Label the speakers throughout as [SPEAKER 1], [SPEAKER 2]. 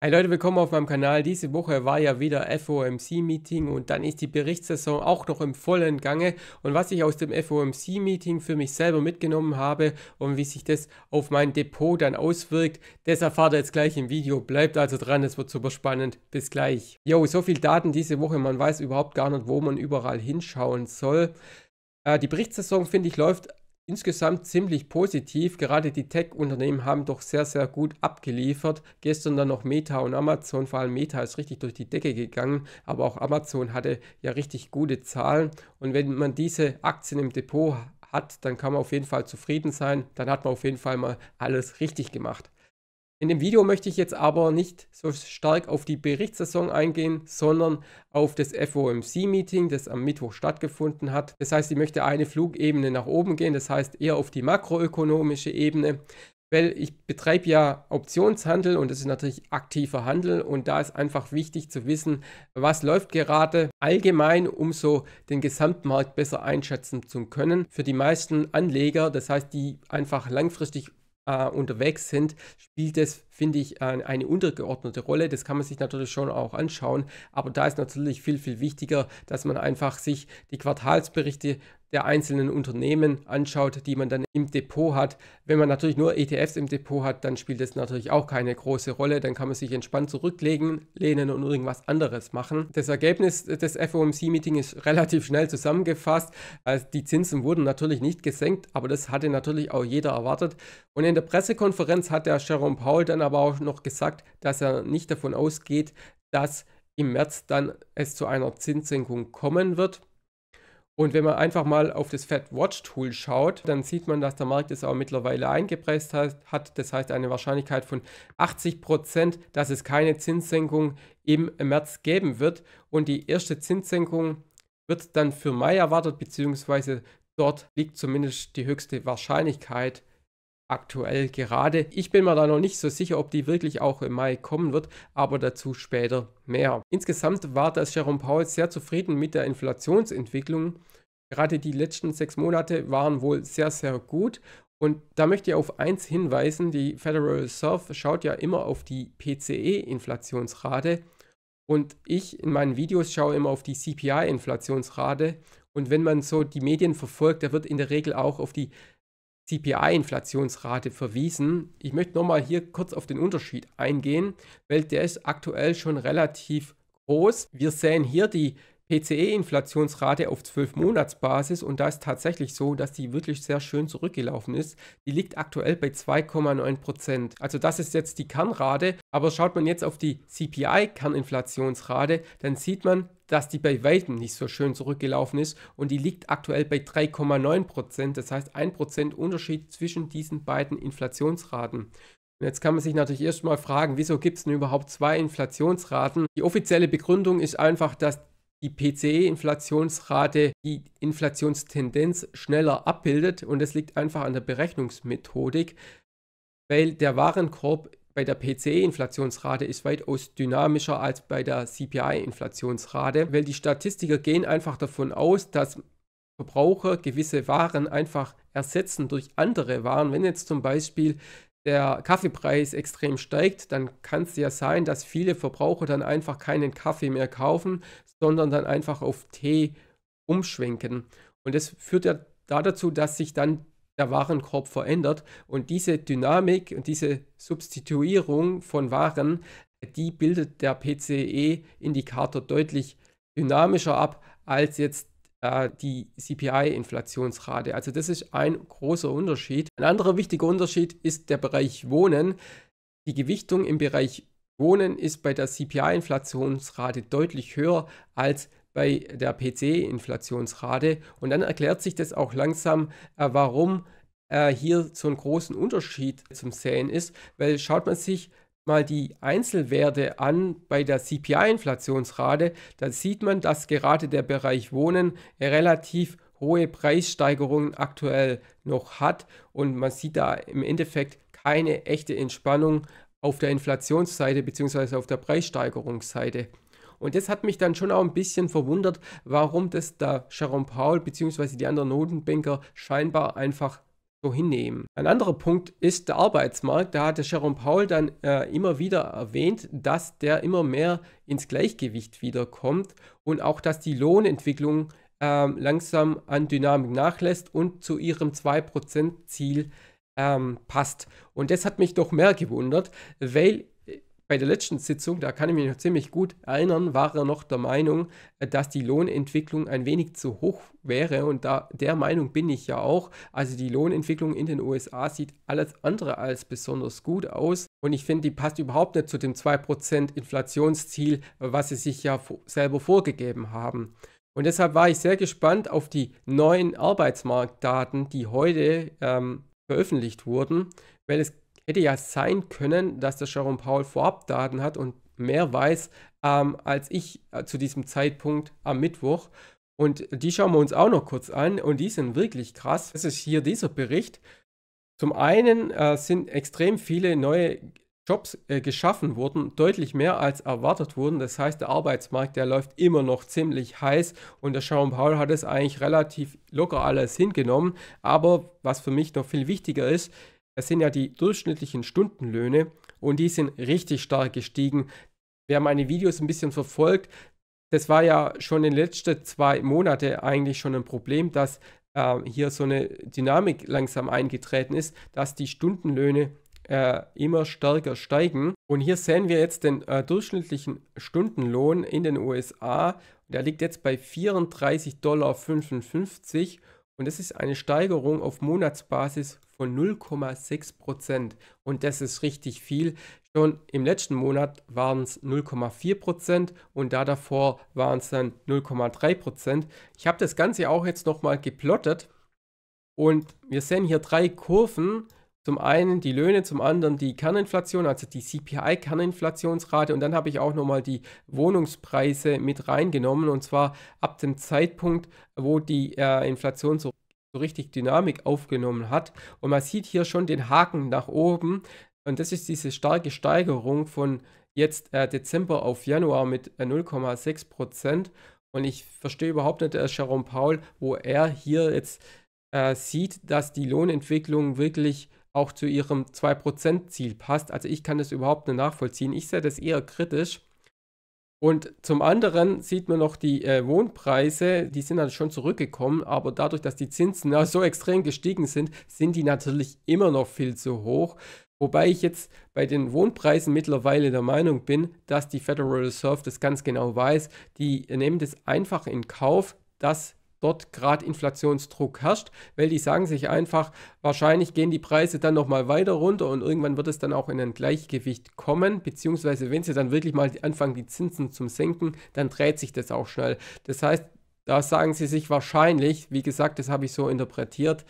[SPEAKER 1] Hey Leute, willkommen auf meinem Kanal. Diese Woche war ja wieder FOMC-Meeting und dann ist die Berichtssaison auch noch im vollen Gange. Und was ich aus dem FOMC-Meeting für mich selber mitgenommen habe und wie sich das auf mein Depot dann auswirkt, das erfahrt ihr jetzt gleich im Video. Bleibt also dran, es wird super spannend. Bis gleich. Jo, so viel Daten diese Woche, man weiß überhaupt gar nicht, wo man überall hinschauen soll. Äh, die Berichtssaison, finde ich, läuft insgesamt ziemlich positiv. Gerade die Tech-Unternehmen haben doch sehr, sehr gut abgeliefert. Gestern dann noch Meta und Amazon. Vor allem Meta ist richtig durch die Decke gegangen, aber auch Amazon hatte ja richtig gute Zahlen. Und wenn man diese Aktien im Depot hat, dann kann man auf jeden Fall zufrieden sein. Dann hat man auf jeden Fall mal alles richtig gemacht. In dem Video möchte ich jetzt aber nicht so stark auf die Berichtssaison eingehen, sondern auf das FOMC-Meeting, das am Mittwoch stattgefunden hat. Das heißt, ich möchte eine Flugebene nach oben gehen, das heißt eher auf die makroökonomische Ebene, weil ich betreibe ja Optionshandel und das ist natürlich aktiver Handel und da ist einfach wichtig zu wissen, was läuft gerade allgemein, um so den Gesamtmarkt besser einschätzen zu können. Für die meisten Anleger, das heißt, die einfach langfristig äh, unterwegs sind, spielt das, finde ich, eine untergeordnete Rolle. Das kann man sich natürlich schon auch anschauen, aber da ist natürlich viel, viel wichtiger, dass man einfach sich die Quartalsberichte der einzelnen Unternehmen anschaut, die man dann im Depot hat. Wenn man natürlich nur ETFs im Depot hat, dann spielt das natürlich auch keine große Rolle. Dann kann man sich entspannt zurücklegen, lehnen und irgendwas anderes machen. Das Ergebnis des FOMC-Meetings ist relativ schnell zusammengefasst. Also die Zinsen wurden natürlich nicht gesenkt, aber das hatte natürlich auch jeder erwartet. Und in der Pressekonferenz hat der Jerome Powell dann aber auch noch gesagt, dass er nicht davon ausgeht, dass im März dann es zu einer Zinssenkung kommen wird. Und wenn man einfach mal auf das Fed Watch Tool schaut, dann sieht man, dass der Markt es auch mittlerweile eingepresst hat. Das heißt eine Wahrscheinlichkeit von 80 Prozent, dass es keine Zinssenkung im März geben wird. Und die erste Zinssenkung wird dann für Mai erwartet, beziehungsweise dort liegt zumindest die höchste Wahrscheinlichkeit aktuell gerade. Ich bin mir da noch nicht so sicher, ob die wirklich auch im Mai kommen wird, aber dazu später mehr. Insgesamt war das Jerome Powell sehr zufrieden mit der Inflationsentwicklung. Gerade die letzten sechs Monate waren wohl sehr, sehr gut. Und da möchte ich auf eins hinweisen, die Federal Reserve schaut ja immer auf die PCE-Inflationsrate und ich in meinen Videos schaue immer auf die CPI-Inflationsrate und wenn man so die Medien verfolgt, da wird in der Regel auch auf die CPI-Inflationsrate verwiesen. Ich möchte nochmal hier kurz auf den Unterschied eingehen, weil der ist aktuell schon relativ groß. Wir sehen hier die PCE-Inflationsrate auf 12-Monats-Basis und da ist tatsächlich so, dass die wirklich sehr schön zurückgelaufen ist. Die liegt aktuell bei 2,9%. Also das ist jetzt die Kernrate, aber schaut man jetzt auf die CPI-Kerninflationsrate, dann sieht man, dass die bei weitem nicht so schön zurückgelaufen ist und die liegt aktuell bei 3,9 Prozent, das heißt 1 Prozent Unterschied zwischen diesen beiden Inflationsraten. Und jetzt kann man sich natürlich erstmal fragen, wieso gibt es denn überhaupt zwei Inflationsraten? Die offizielle Begründung ist einfach, dass die PCE-Inflationsrate die Inflationstendenz schneller abbildet und das liegt einfach an der Berechnungsmethodik, weil der Warenkorb bei der PCE-Inflationsrate ist weitaus dynamischer als bei der CPI-Inflationsrate, weil die Statistiker gehen einfach davon aus, dass Verbraucher gewisse Waren einfach ersetzen durch andere Waren. Wenn jetzt zum Beispiel der Kaffeepreis extrem steigt, dann kann es ja sein, dass viele Verbraucher dann einfach keinen Kaffee mehr kaufen, sondern dann einfach auf Tee umschwenken. Und das führt ja dazu, dass sich dann der Warenkorb verändert. Und diese Dynamik und diese Substituierung von Waren, die bildet der PCE-Indikator deutlich dynamischer ab als jetzt äh, die CPI-Inflationsrate. Also das ist ein großer Unterschied. Ein anderer wichtiger Unterschied ist der Bereich Wohnen. Die Gewichtung im Bereich Wohnen ist bei der CPI-Inflationsrate deutlich höher als bei bei der PC-Inflationsrate. Und dann erklärt sich das auch langsam, äh, warum äh, hier so einen großen Unterschied zum Sehen ist, weil schaut man sich mal die Einzelwerte an bei der CPI-Inflationsrate, dann sieht man, dass gerade der Bereich Wohnen relativ hohe Preissteigerungen aktuell noch hat und man sieht da im Endeffekt keine echte Entspannung auf der Inflationsseite bzw. auf der Preissteigerungsseite. Und das hat mich dann schon auch ein bisschen verwundert, warum das da Sharon Paul bzw. die anderen Notenbanker scheinbar einfach so hinnehmen. Ein anderer Punkt ist der Arbeitsmarkt. Da hatte Sharon Paul dann äh, immer wieder erwähnt, dass der immer mehr ins Gleichgewicht wiederkommt und auch, dass die Lohnentwicklung äh, langsam an Dynamik nachlässt und zu ihrem 2%-Ziel ähm, passt. Und das hat mich doch mehr gewundert, weil bei der letzten Sitzung, da kann ich mich noch ziemlich gut erinnern, war er noch der Meinung, äh, dass die Lohnentwicklung ein wenig zu hoch wäre und da der Meinung bin ich ja auch. Also die Lohnentwicklung in den USA sieht alles andere als besonders gut aus und ich finde, die passt überhaupt nicht zu dem 2% Inflationsziel, was sie sich ja selber vorgegeben haben. Und deshalb war ich sehr gespannt auf die neuen Arbeitsmarktdaten, die heute ähm, veröffentlicht wurden, weil es Hätte ja sein können, dass der Jerome Paul Vorabdaten hat und mehr weiß ähm, als ich äh, zu diesem Zeitpunkt am Mittwoch. Und die schauen wir uns auch noch kurz an und die sind wirklich krass. Das ist hier dieser Bericht. Zum einen äh, sind extrem viele neue Jobs äh, geschaffen worden, deutlich mehr als erwartet wurden. Das heißt, der Arbeitsmarkt, der läuft immer noch ziemlich heiß und der Jerome Paul hat es eigentlich relativ locker alles hingenommen. Aber was für mich noch viel wichtiger ist, das sind ja die durchschnittlichen Stundenlöhne und die sind richtig stark gestiegen. Wer meine Videos ein bisschen verfolgt, das war ja schon in den letzten zwei Monaten eigentlich schon ein Problem, dass äh, hier so eine Dynamik langsam eingetreten ist, dass die Stundenlöhne äh, immer stärker steigen. Und hier sehen wir jetzt den äh, durchschnittlichen Stundenlohn in den USA. Der liegt jetzt bei 34,55 Dollar und das ist eine Steigerung auf Monatsbasis von 0,6 Prozent. Und das ist richtig viel. Schon im letzten Monat waren es 0,4 Prozent und da davor waren es dann 0,3 Prozent. Ich habe das Ganze auch jetzt nochmal geplottet. Und wir sehen hier drei Kurven. Zum einen die Löhne, zum anderen die Kerninflation, also die CPI-Kerninflationsrate. Und dann habe ich auch nochmal die Wohnungspreise mit reingenommen. Und zwar ab dem Zeitpunkt, wo die äh, Inflation so so richtig Dynamik aufgenommen hat. Und man sieht hier schon den Haken nach oben. Und das ist diese starke Steigerung von jetzt äh, Dezember auf Januar mit äh, 0,6 Prozent. Und ich verstehe überhaupt nicht, äh, Jerome Paul, wo er hier jetzt äh, sieht, dass die Lohnentwicklung wirklich auch zu ihrem 2%-Ziel passt. Also ich kann das überhaupt nicht nachvollziehen. Ich sehe das eher kritisch. Und zum anderen sieht man noch die äh, Wohnpreise, die sind dann schon zurückgekommen, aber dadurch, dass die Zinsen ja, äh, so extrem gestiegen sind, sind die natürlich immer noch viel zu hoch. Wobei ich jetzt bei den Wohnpreisen mittlerweile der Meinung bin, dass die Federal Reserve das ganz genau weiß. Die nehmen das einfach in Kauf, dass dort gerade Inflationsdruck herrscht, weil die sagen sich einfach, wahrscheinlich gehen die Preise dann nochmal weiter runter und irgendwann wird es dann auch in ein Gleichgewicht kommen, beziehungsweise wenn sie dann wirklich mal anfangen, die Zinsen zu Senken, dann dreht sich das auch schnell. Das heißt, da sagen sie sich wahrscheinlich, wie gesagt, das habe ich so interpretiert,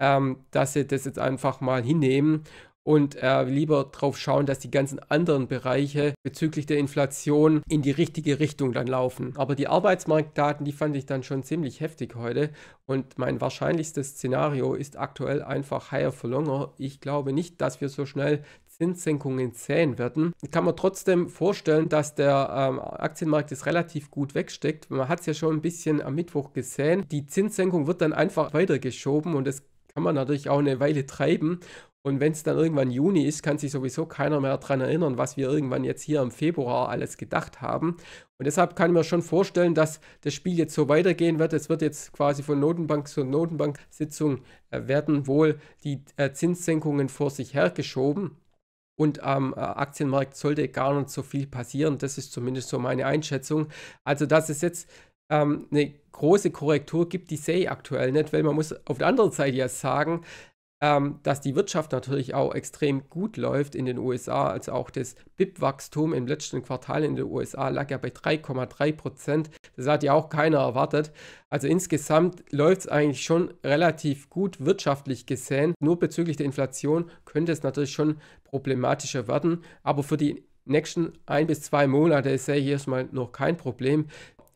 [SPEAKER 1] ähm, dass sie das jetzt einfach mal hinnehmen und äh, lieber darauf schauen, dass die ganzen anderen Bereiche bezüglich der Inflation in die richtige Richtung dann laufen. Aber die Arbeitsmarktdaten, die fand ich dann schon ziemlich heftig heute und mein wahrscheinlichstes Szenario ist aktuell einfach higher for longer. Ich glaube nicht, dass wir so schnell Zinssenkungen zählen werden. Kann man trotzdem vorstellen, dass der ähm, Aktienmarkt es relativ gut wegsteckt. Man hat es ja schon ein bisschen am Mittwoch gesehen. Die Zinssenkung wird dann einfach weitergeschoben und es kann man natürlich auch eine Weile treiben. Und wenn es dann irgendwann Juni ist, kann sich sowieso keiner mehr daran erinnern, was wir irgendwann jetzt hier im Februar alles gedacht haben. Und deshalb kann ich mir schon vorstellen, dass das Spiel jetzt so weitergehen wird. Es wird jetzt quasi von Notenbank zu Notenbank-Sitzung äh, werden wohl die äh, Zinssenkungen vor sich hergeschoben. Und am ähm, Aktienmarkt sollte gar nicht so viel passieren. Das ist zumindest so meine Einschätzung. Also, dass es jetzt ähm, eine große Korrektur gibt, die sehe ich aktuell nicht, weil man muss auf der anderen Seite ja sagen, ähm, dass die Wirtschaft natürlich auch extrem gut läuft in den USA. Also auch das BIP-Wachstum im letzten Quartal in den USA lag ja bei 3,3 Prozent. Das hat ja auch keiner erwartet. Also insgesamt läuft es eigentlich schon relativ gut wirtschaftlich gesehen. Nur bezüglich der Inflation könnte es natürlich schon problematischer werden. Aber für die nächsten ein bis zwei Monate sehe ich erstmal noch kein Problem.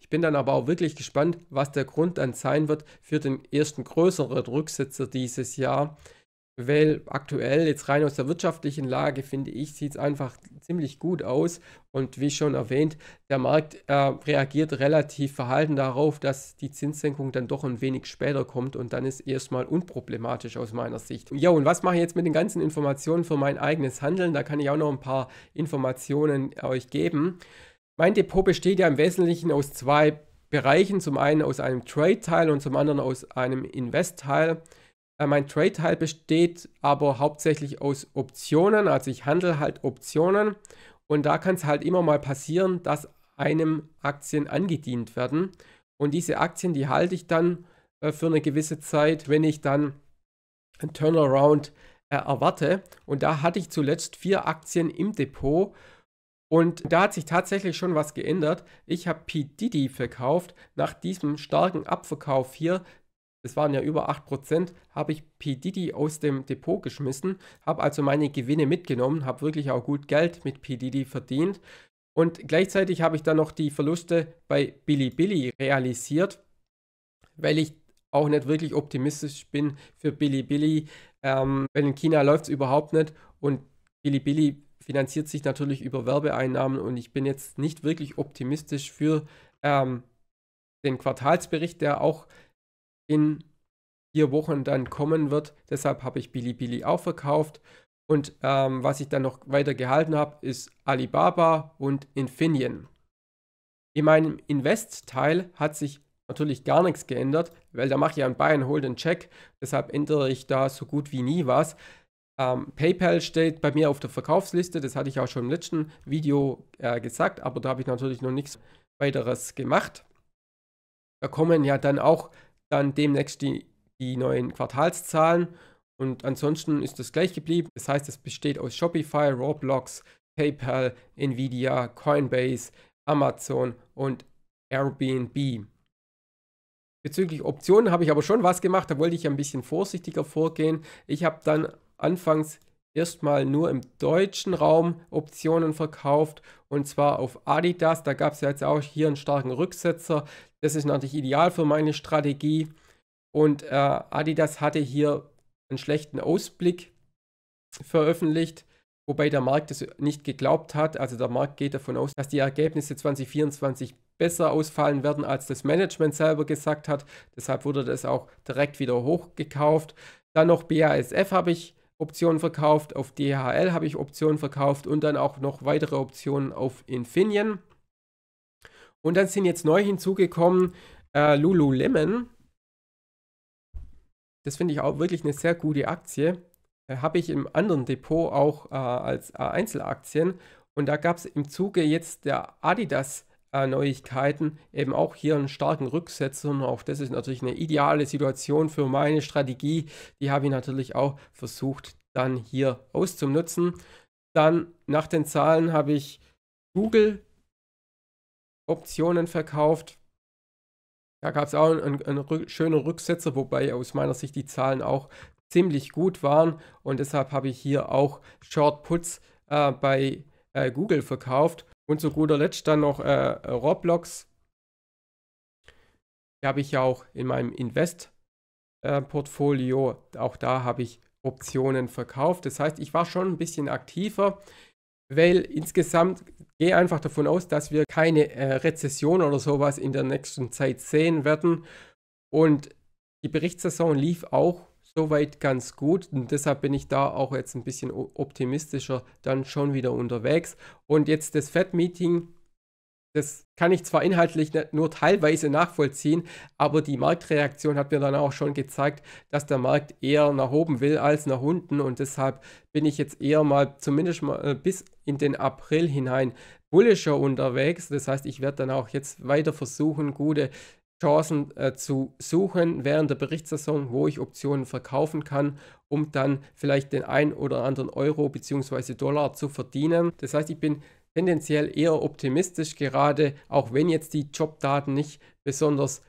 [SPEAKER 1] Ich bin dann aber auch wirklich gespannt, was der Grund dann sein wird für den ersten größeren Rücksitzer dieses Jahr weil aktuell jetzt rein aus der wirtschaftlichen Lage, finde ich, sieht es einfach ziemlich gut aus. Und wie schon erwähnt, der Markt äh, reagiert relativ verhalten darauf, dass die Zinssenkung dann doch ein wenig später kommt und dann ist erstmal unproblematisch aus meiner Sicht. Ja, und was mache ich jetzt mit den ganzen Informationen für mein eigenes Handeln? Da kann ich auch noch ein paar Informationen euch geben. Mein Depot besteht ja im Wesentlichen aus zwei Bereichen. Zum einen aus einem Trade-Teil und zum anderen aus einem Invest-Teil. Äh, mein Trade halt besteht aber hauptsächlich aus Optionen, also ich handle halt Optionen und da kann es halt immer mal passieren, dass einem Aktien angedient werden und diese Aktien, die halte ich dann äh, für eine gewisse Zeit, wenn ich dann einen Turnaround äh, erwarte und da hatte ich zuletzt vier Aktien im Depot und da hat sich tatsächlich schon was geändert. Ich habe P. Didi verkauft. Nach diesem starken Abverkauf hier es waren ja über 8%, habe ich PDD aus dem Depot geschmissen, habe also meine Gewinne mitgenommen, habe wirklich auch gut Geld mit PDD verdient. Und gleichzeitig habe ich dann noch die Verluste bei Bilibili realisiert, weil ich auch nicht wirklich optimistisch bin für Bilibili, ähm, weil in China läuft es überhaupt nicht und Bilibili finanziert sich natürlich über Werbeeinnahmen und ich bin jetzt nicht wirklich optimistisch für ähm, den Quartalsbericht, der auch in vier Wochen dann kommen wird. Deshalb habe ich Bilibili auch verkauft. Und ähm, was ich dann noch weiter gehalten habe, ist Alibaba und Infineon. In meinem Invest-Teil hat sich natürlich gar nichts geändert, weil da mache ich ja einen Buy and Hold and Check. Deshalb ändere ich da so gut wie nie was. Ähm, PayPal steht bei mir auf der Verkaufsliste, das hatte ich auch schon im letzten Video äh, gesagt, aber da habe ich natürlich noch nichts weiteres gemacht. Da kommen ja dann auch dann demnächst die, die neuen Quartalszahlen. Und ansonsten ist das gleich geblieben. Das heißt, es besteht aus Shopify, Roblox, PayPal, Nvidia, Coinbase, Amazon und Airbnb. Bezüglich Optionen habe ich aber schon was gemacht, da wollte ich ein bisschen vorsichtiger vorgehen. Ich habe dann anfangs erstmal nur im deutschen Raum Optionen verkauft und zwar auf Adidas. Da gab es ja jetzt auch hier einen starken Rücksetzer. Das ist natürlich ideal für meine Strategie. Und äh, Adidas hatte hier einen schlechten Ausblick veröffentlicht, wobei der Markt es nicht geglaubt hat. Also der Markt geht davon aus, dass die Ergebnisse 2024 besser ausfallen werden, als das Management selber gesagt hat. Deshalb wurde das auch direkt wieder hochgekauft. Dann noch BASF habe ich Optionen verkauft, auf DHL habe ich Optionen verkauft und dann auch noch weitere Optionen auf Infineon. Und dann sind jetzt neu hinzugekommen äh, Lululemon. Das finde ich auch wirklich eine sehr gute Aktie. Äh, habe ich im anderen Depot auch äh, als äh, Einzelaktien. Und da gab es im Zuge jetzt der Adidas äh, Neuigkeiten eben auch hier einen starken Rücksetzer. Und auch das ist natürlich eine ideale Situation für meine Strategie. Die habe ich natürlich auch versucht, dann hier auszunutzen. Dann nach den Zahlen habe ich Google Optionen verkauft. Da gab es auch einen, einen, einen schönen Rücksetzer, wobei aus meiner Sicht die Zahlen auch ziemlich gut waren. Und deshalb habe ich hier auch Short Puts äh, bei äh, Google verkauft. Und zu guter Letzt dann noch äh, Roblox. Die habe ich ja auch in meinem Invest-Portfolio. Äh, auch da habe ich Optionen verkauft. Das heißt, ich war schon ein bisschen aktiver, weil insgesamt gehe einfach davon aus, dass wir keine äh, Rezession oder sowas in der nächsten Zeit sehen werden. Und die Berichtssaison lief auch soweit ganz gut und deshalb bin ich da auch jetzt ein bisschen optimistischer dann schon wieder unterwegs. Und jetzt das Fed-Meeting, das kann ich zwar inhaltlich ne-, nur teilweise nachvollziehen, aber die Marktreaktion hat mir dann auch schon gezeigt, dass der Markt eher nach oben will als nach unten und deshalb bin ich jetzt eher mal zumindest mal äh, bis in den April hinein bullischer unterwegs. Das heißt, ich werde dann auch jetzt weiter versuchen, gute Chancen äh, zu suchen während der Berichtssaison, wo ich Optionen verkaufen kann, um dann vielleicht den ein oder anderen Euro bzw. Dollar zu verdienen. Das heißt, ich bin tendenziell eher optimistisch gerade, auch wenn jetzt die Jobdaten nicht besonders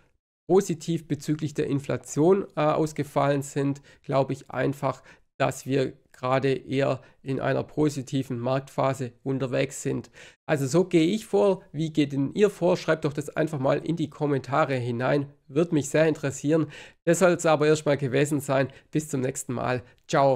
[SPEAKER 1] positiv bezüglich der Inflation äh, ausgefallen sind, glaube ich einfach, dass wir gerade eher in einer positiven Marktphase unterwegs sind. Also so gehe ich vor. Wie geht denn ihr vor? Schreibt doch das einfach mal in die Kommentare hinein. Würde mich sehr interessieren. Das soll es aber erstmal gewesen sein. Bis zum nächsten Mal. Ciao.